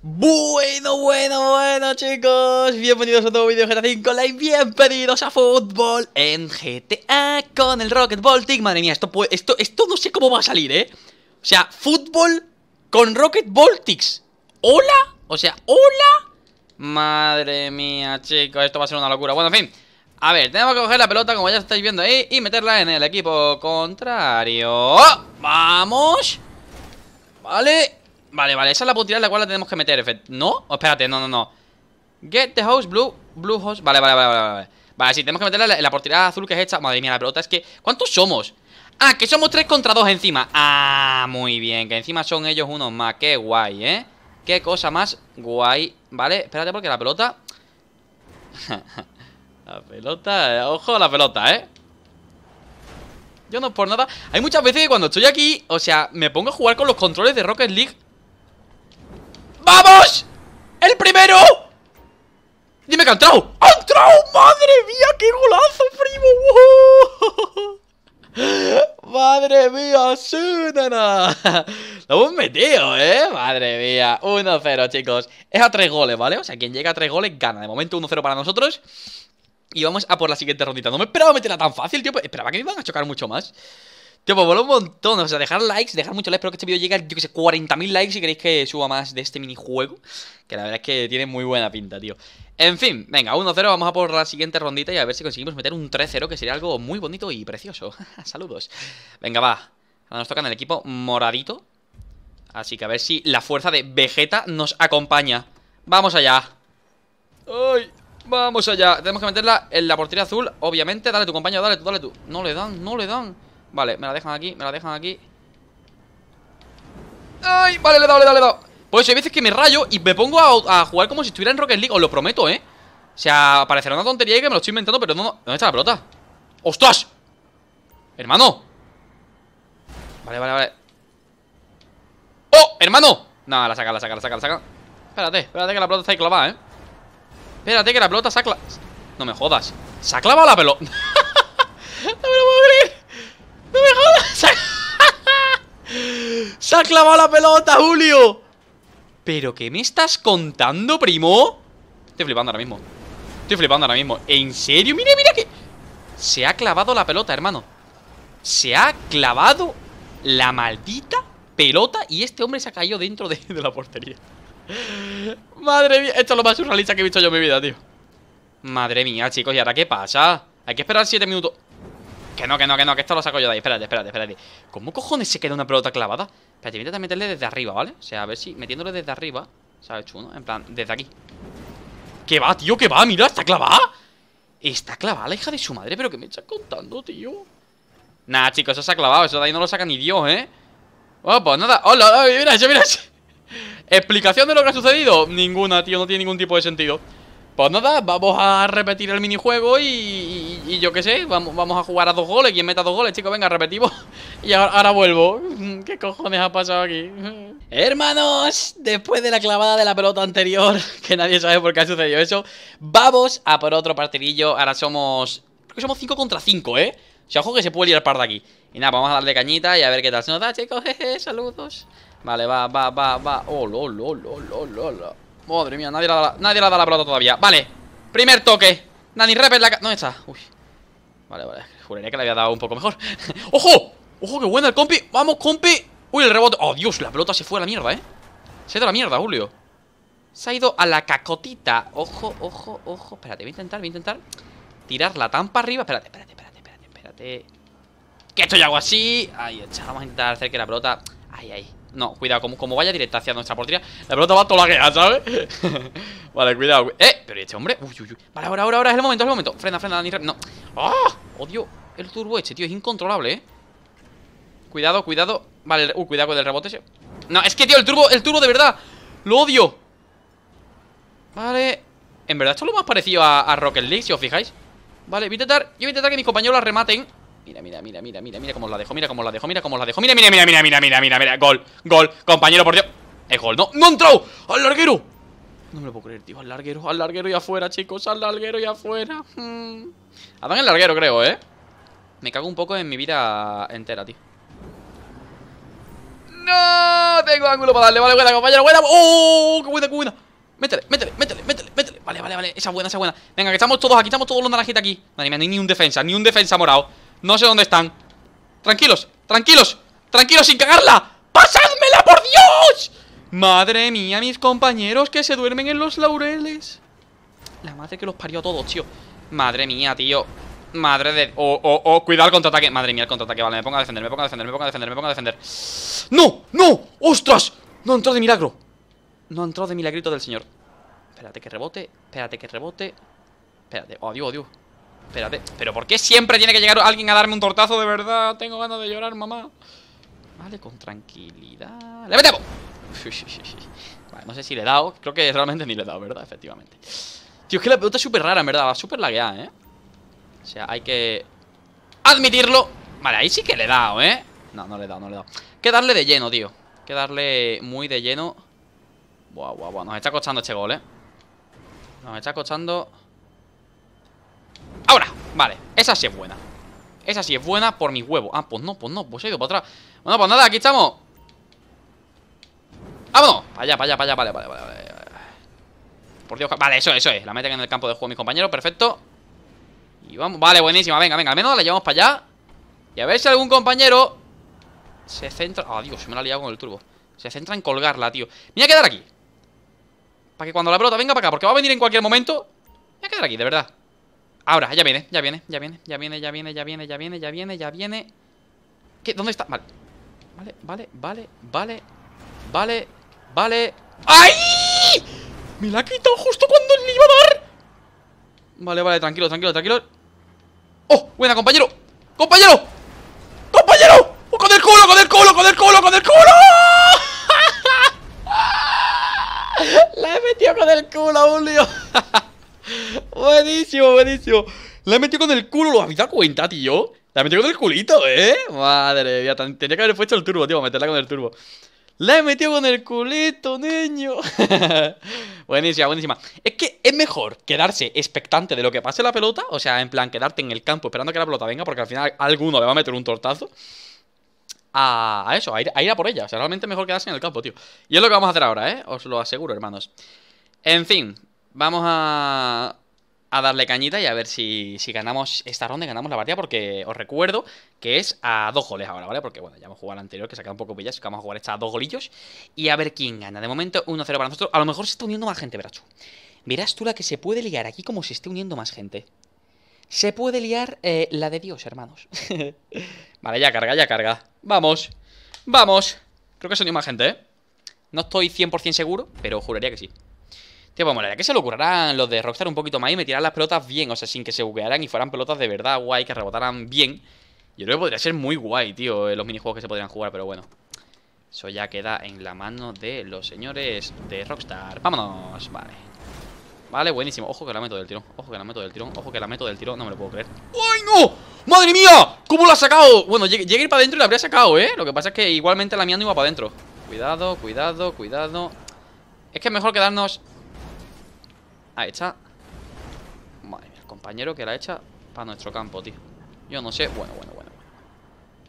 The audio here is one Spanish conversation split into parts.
Bueno, bueno, bueno chicos, bienvenidos a un nuevo vídeo de GTA 5 Live, bienvenidos a fútbol en GTA con el Rocket Ball Madre mía, esto, esto, esto no sé cómo va a salir, eh O sea, fútbol con Rocket ¿Hola? O sea, ¿hola? Madre mía, chicos, esto va a ser una locura Bueno, en fin, a ver, tenemos que coger la pelota como ya estáis viendo ahí Y meterla en el equipo contrario ¡Vamos! Vale, Vale, vale, esa es la oportunidad en la cual la tenemos que meter ¿No? Oh, espérate, no, no, no Get the house blue, blue house Vale, vale, vale, vale Vale, vale sí, tenemos que meterla en la portería azul que es esta Madre mía, la pelota es que... ¿Cuántos somos? Ah, que somos tres contra dos encima Ah, muy bien, que encima son ellos unos más Qué guay, ¿eh? Qué cosa más guay Vale, espérate porque la pelota La pelota, ojo a la pelota, ¿eh? Yo no por nada Hay muchas veces que cuando estoy aquí, o sea, me pongo a jugar con los controles de Rocket League ¡Vamos! ¡El primero! Dime que ha entrado ¡Ha entrado! ¡Madre mía! ¡Qué golazo, primo! ¡Madre mía! ¡Súper! Lo hemos metido, ¿eh? ¡Madre mía! 1-0, chicos Es a 3 goles, ¿vale? O sea, quien llega a tres goles gana De momento 1-0 para nosotros Y vamos a por la siguiente rondita No me esperaba meterla tan fácil, tío pues Esperaba que me iban a chocar mucho más Tío, pues voló un montón. O sea, dejar likes, dejar muchos likes. Espero que este vídeo llegue a, yo que sé, 40.000 likes si queréis que suba más de este minijuego. Que la verdad es que tiene muy buena pinta, tío. En fin, venga, 1-0. Vamos a por la siguiente rondita y a ver si conseguimos meter un 3-0, que sería algo muy bonito y precioso. Saludos. Venga, va. Ahora nos en el equipo moradito. Así que a ver si la fuerza de Vegeta nos acompaña. ¡Vamos allá! ¡Ay! ¡Vamos allá! Tenemos que meterla en la portería azul, obviamente. Dale tu compañero, dale tú, dale tú. No le dan, no le dan. Vale, me la dejan aquí, me la dejan aquí ¡Ay! Vale, le he dado, le he dado, le he dado Pues hay veces que me rayo y me pongo a, jugar como si estuviera en Rocket League Os lo prometo, ¿eh? O sea, parecerá una tontería y que me lo estoy inventando Pero no, ¿dónde está la pelota? ¡Ostras! ¡Hermano! Vale, vale, vale ¡Oh! ¡Hermano! No, la saca, la saca, la saca, la saca Espérate, espérate que la pelota está ahí clavada, ¿eh? Espérate que la pelota se No me jodas Se ha clavado la pelota No me lo puedo creer ¡No me jodas! ¡Se ha clavado la pelota, Julio! ¿Pero qué me estás contando, primo? Estoy flipando ahora mismo Estoy flipando ahora mismo ¿En serio? Mira, mira que... Se ha clavado la pelota, hermano Se ha clavado la maldita pelota Y este hombre se ha caído dentro de, la portería Madre mía Esto es lo más surrealista que he visto yo en mi vida, tío Madre mía, chicos ¿Y ahora qué pasa? Hay que esperar 7 minutos que no, que no, que no, que esto lo saco yo de ahí Espérate, espérate, espérate ¿Cómo cojones se queda una pelota clavada? Espérate, a meterle desde arriba, ¿vale? O sea, a ver si metiéndole desde arriba ¿Sabes, chuno? En plan, desde aquí ¿Qué va, tío? ¿Qué va? Mira, está clavada Está clavada la hija de su madre ¿Pero qué me estás contando, tío? Nah, chicos, eso se ha clavado Eso de ahí no lo saca ni Dios, ¿eh? Bueno, oh, pues nada Hola, mira, mira, mira Explicación de lo que ha sucedido Ninguna, tío No tiene ningún tipo de sentido pues nada, vamos a repetir el minijuego y, y, yo qué sé, vamos, a jugar a dos goles. ¿Quién meta dos goles, chicos, venga, repetimos. Y ahora, vuelvo. ¿Qué cojones ha pasado aquí? Hermanos, después de la clavada de la pelota anterior, que nadie sabe por qué ha sucedido eso, vamos a por otro partidillo. Ahora somos... Creo que somos 5 contra 5, ¿eh? O sea, ojo que se puede liar par de aquí. Y nada, vamos a darle cañita y a ver qué tal se nos da, chicos. Jeje, saludos. Vale, va, va, va, va. Oh, lo, lo, lo, lo, lo. Madre mía, nadie le ha la, nadie la, da la pelota todavía Vale, primer toque Nani rep la... no está? Uy Vale, vale, juraría que le había dado un poco mejor ¡Ojo! ¡Ojo, qué buena el compi! ¡Vamos, compi! ¡Uy, el rebote! ¡Oh, Dios! La pelota se fue a la mierda, ¿eh? Se ha ido a la mierda, Julio Se ha ido a la cacotita Ojo, ojo, ojo Espérate, voy a intentar, voy a intentar tirar la tampa arriba Espérate, espérate, espérate, espérate, espérate Que esto ya hago así Ahí vamos a intentar hacer que la pelota Ahí, ahí no, cuidado, como, vaya directa hacia nuestra portería La pelota va toda la guía, ¿sabes? vale, cuidado ¡Eh! Pero este hombre... Uy, uy, uy Vale, ahora, ahora, ahora Es el momento, es el momento Frena, frena, Dani No ¡Ah! Odio oh, el turbo este, tío Es incontrolable, ¿eh? Cuidado, cuidado Vale, uh, cuidado con el rebote ese No, es que, tío El turbo, el turbo de verdad Lo odio Vale En verdad esto es lo más parecido a, a Rocket League Si os fijáis Vale, voy a intentar Yo voy a intentar que mis compañeros la rematen Mira, mira, mira, mira, mira, mira cómo la dejo, mira cómo la dejo, mira cómo la dejo. Mira, mira, mira, mira, mira, mira, mira, mira. Gol, gol, compañero, por Dios. Es gol, no, no entró. Al larguero. No me lo puedo creer, tío. Al larguero, al larguero y afuera, chicos. Al larguero y afuera. Hmm. Adán el larguero, creo, ¿eh? Me cago un poco en mi vida entera, tío. ¡No! Tengo ángulo para darle. Vale, buena, compañero, buena. ¡Oh! ¡Qué buena, qué buena! Métele, métele, métele, métele, métele. Vale, vale, vale. Esa buena, esa buena. Venga, que estamos todos aquí, estamos todos los naranjitas aquí. no hay ni un defensa, ni un defensa morado. No sé dónde están Tranquilos, tranquilos, tranquilos sin cagarla ¡Pasadmela, por Dios! Madre mía, mis compañeros que se duermen en los laureles La madre que los parió a todos, tío Madre mía, tío Madre de... Oh, oh, oh, cuidado el contraataque Madre mía, el contraataque, vale, me pongo a defender, me pongo a defender, me pongo a defender, me pongo a defender ¡No! ¡No! ¡Ostras! No entró de milagro No ha entrado de milagrito del señor Espérate que rebote, espérate que rebote Espérate, odio, oh, Espérate, ¿pero por qué siempre tiene que llegar alguien a darme un tortazo de verdad? Tengo ganas de llorar, mamá Vale, con tranquilidad ¡Le metemos! vale, no sé si le he dado Creo que realmente ni le he dado, ¿verdad? Efectivamente Tío, es que la pelota es súper rara, en verdad Va súper lagueada, ¿eh? O sea, hay que admitirlo Vale, ahí sí que le he dado, ¿eh? No, no le he dado, no le he dado Que darle de lleno, tío Que darle muy de lleno Buah, buah, buah Nos está costando este gol, ¿eh? Nos está costando Vale, esa sí es buena Esa sí es buena por mi huevo Ah, pues no, pues no, pues he ido para atrás Bueno, pues nada, aquí estamos ¡Vámonos! Para allá, para allá, para allá, vale, vale, vale, Por Dios, vale, eso, eso es La meten en el campo de juego mis compañeros, perfecto Y vamos, vale, buenísima, venga, venga Al menos la llevamos para allá Y a ver si algún compañero Se centra, Ah, Dios, se me la ha liado con el turbo Se centra en colgarla, tío Me voy a quedar aquí Para que cuando la brota venga para acá Porque va a venir en cualquier momento Me voy a quedar aquí, de verdad Ahora, ya viene, ya viene, ya viene, ya viene, ya viene, ya viene, ya viene, ya viene, ya viene. ¿Qué? ¿Dónde está? Vale. Vale, vale, vale, vale. Vale, vale. ¡Ay! Me la ha quitado justo cuando le iba a dar. Vale, vale, tranquilo, tranquilo, tranquilo. ¡Oh! Buena, compañero. ¡Compañero! ¡Compañero! Oh, ¡Con el culo, con el culo, con el culo, con el culo! la he metido con el culo, Julio. Buenísimo, buenísimo. La metido con el culo, ¿lo habéis dado cuenta, tío? La metido con el culito, ¿eh? Madre mía, tenía que haber puesto el turbo, tío, meterla con el turbo. La he metido con el culito, niño. buenísima, buenísima. Es que es mejor quedarse expectante de lo que pase la pelota, o sea, en plan quedarte en el campo esperando que la pelota venga, porque al final alguno le va a meter un tortazo. A, eso, a ir, a por ella. O sea, realmente mejor quedarse en el campo, tío. Y es lo que vamos a hacer ahora, ¿eh? Os lo aseguro, hermanos. En fin, vamos a a darle cañita y a ver si, ganamos esta ronda y ganamos la partida, porque os recuerdo que es a dos goles ahora, ¿vale? Porque, bueno, ya hemos jugado la anterior, que se ha quedado un poco pillado, así que vamos a jugar esta a dos golillos y a ver quién gana. De momento, 1-0 para nosotros. A lo mejor se está uniendo más gente, verás tú. Verás tú la que se puede liar aquí como se esté uniendo más gente. Se puede liar eh, la de Dios, hermanos. vale, ya carga, ya carga. Vamos, vamos. Creo que se unió más gente, ¿eh? No estoy 100% seguro, pero juraría que sí. Tío, pues ¿a que se lo ocurrirán los de Rockstar un poquito más y me tirarán las pelotas bien, o sea, sin que se buguearan y fueran pelotas de verdad guay, que rebotaran bien. Yo creo que podría ser muy guay, tío, eh, los minijuegos que se podrían jugar, pero bueno. Eso ya queda en la mano de los señores de Rockstar. Vámonos, vale. Vale, buenísimo. Ojo que la meto del tirón. Ojo que la meto del tirón. Ojo que la meto del tirón. No me lo puedo creer. ¡Ay, no! ¡Madre mía! ¿Cómo la ha sacado? Bueno, llegué, a ir para adentro y la habría sacado, ¿eh? Lo que pasa es que igualmente la mía no iba para adentro. Cuidado, cuidado, cuidado. Es que es mejor quedarnos Ahí está Madre mía, el compañero que la echa para nuestro campo, tío. Yo no sé... Bueno, bueno, bueno.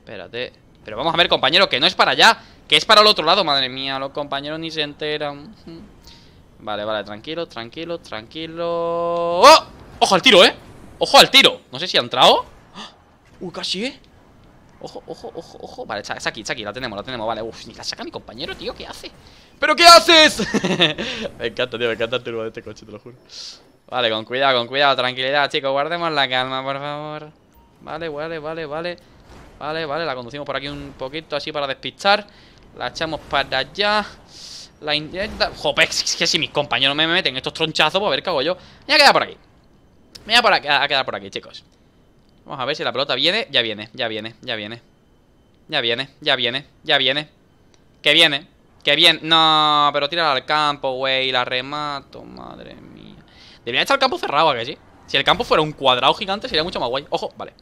Espérate. Pero vamos a ver, compañero, que no es para allá. Que es para el otro lado. Madre mía, los compañeros ni se enteran. Vale, vale, tranquilo, tranquilo, tranquilo. ¡Oh! ¡Ojo al tiro, eh! ¡Ojo al tiro! No sé si ha entrado. ¡Ah! ¡Uy, casi, eh! Ojo, ojo, ojo, ojo Vale, está aquí, está aquí la tenemos, la tenemos Vale, uff, ni la saca mi compañero, tío, ¿qué hace? ¿Pero qué haces? me encanta, tío, me encanta el turbo de este coche, te lo juro Vale, con cuidado, con cuidado, tranquilidad, chicos Guardemos la calma, por favor Vale, vale, vale, vale Vale, vale, la conducimos por aquí un poquito así para despistar La echamos para allá La inyecta... Jope, es que si mis compañeros me meten estos tronchazos pues a ver qué hago yo Me voy a quedar por aquí Me voy a quedar por aquí, chicos Vamos a ver si la pelota viene. Ya viene, ya viene, ya viene. Ya viene, ya viene, ya viene. Que viene, que viene No, pero tirar al campo, güey. La remato, madre mía. Debería echar el campo cerrado, ¿a que sí? Si el campo fuera un cuadrado gigante sería mucho más guay. Ojo, vale.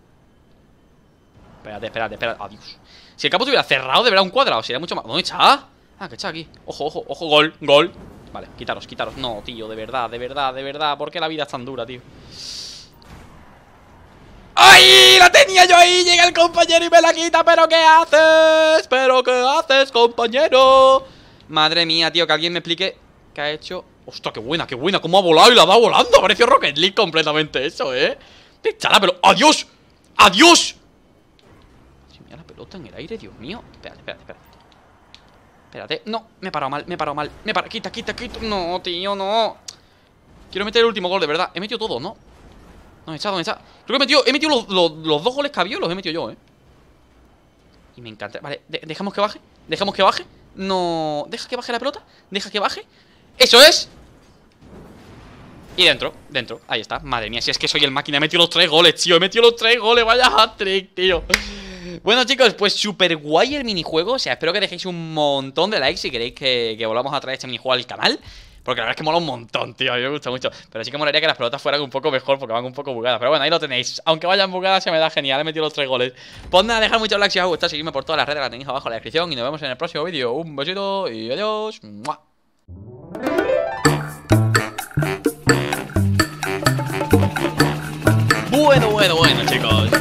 Espérate, espérate, espérate. Adiós. Si el campo estuviera cerrado, debería un cuadrado. Sería mucho más. ¿Dónde está? Ah, que está aquí. Ojo, ojo, ojo. Gol, gol. Vale, quitaros, quitaros. No, tío, de verdad, de verdad, de verdad. ¿Por qué la vida es tan dura, tío? ¡Ay! ¡La tenía yo ahí! Llega el compañero y me la quita ¿Pero qué haces? ¿Pero qué haces, compañero? Madre mía, tío, que alguien me explique ¿Qué ha hecho? ¡Ostras, qué buena, qué buena! ¿Cómo ha volado y la va volando? Apareció Rocket League completamente eso, ¿eh? Pichala, pero... ¡Adiós! ¡Adiós! Madre la pelota en el aire, Dios mío Espérate, espérate, espérate Espérate, no, me he parado mal, me he parado mal Me he parado, quita, quita, quita No, tío, no Quiero meter el último gol, de verdad He metido todo, ¿no? ¿Dónde está? ¿Dónde está? Creo que he metido, he metido los, dos goles que había, los he metido yo, ¿eh? Y me encanta. Vale, dejamos que baje. Dejamos que baje. No. Deja que baje la pelota. Deja que baje. ¡Eso es! Y dentro, dentro, ahí está Madre mía, si es que soy el máquina, he metido los tres goles, tío He metido los tres goles, vaya hat-trick, tío Bueno chicos, pues super guay el minijuego O sea, espero que dejéis un montón de likes Si queréis que, que volvamos a traer este minijuego al canal porque la verdad es que mola un montón, tío. A mí me gusta mucho. Pero sí que molaría que las pelotas fueran un poco mejor porque van un poco bugadas. Pero bueno, ahí lo tenéis. Aunque vayan bugadas, se me da genial. He metido los tres goles. Pues a dejar muchos likes si os ha gustado. Seguidme por todas las redes, Las tenéis abajo en la descripción. Y nos vemos en el próximo vídeo. Un besito y adiós. Bueno, bueno, bueno, chicos.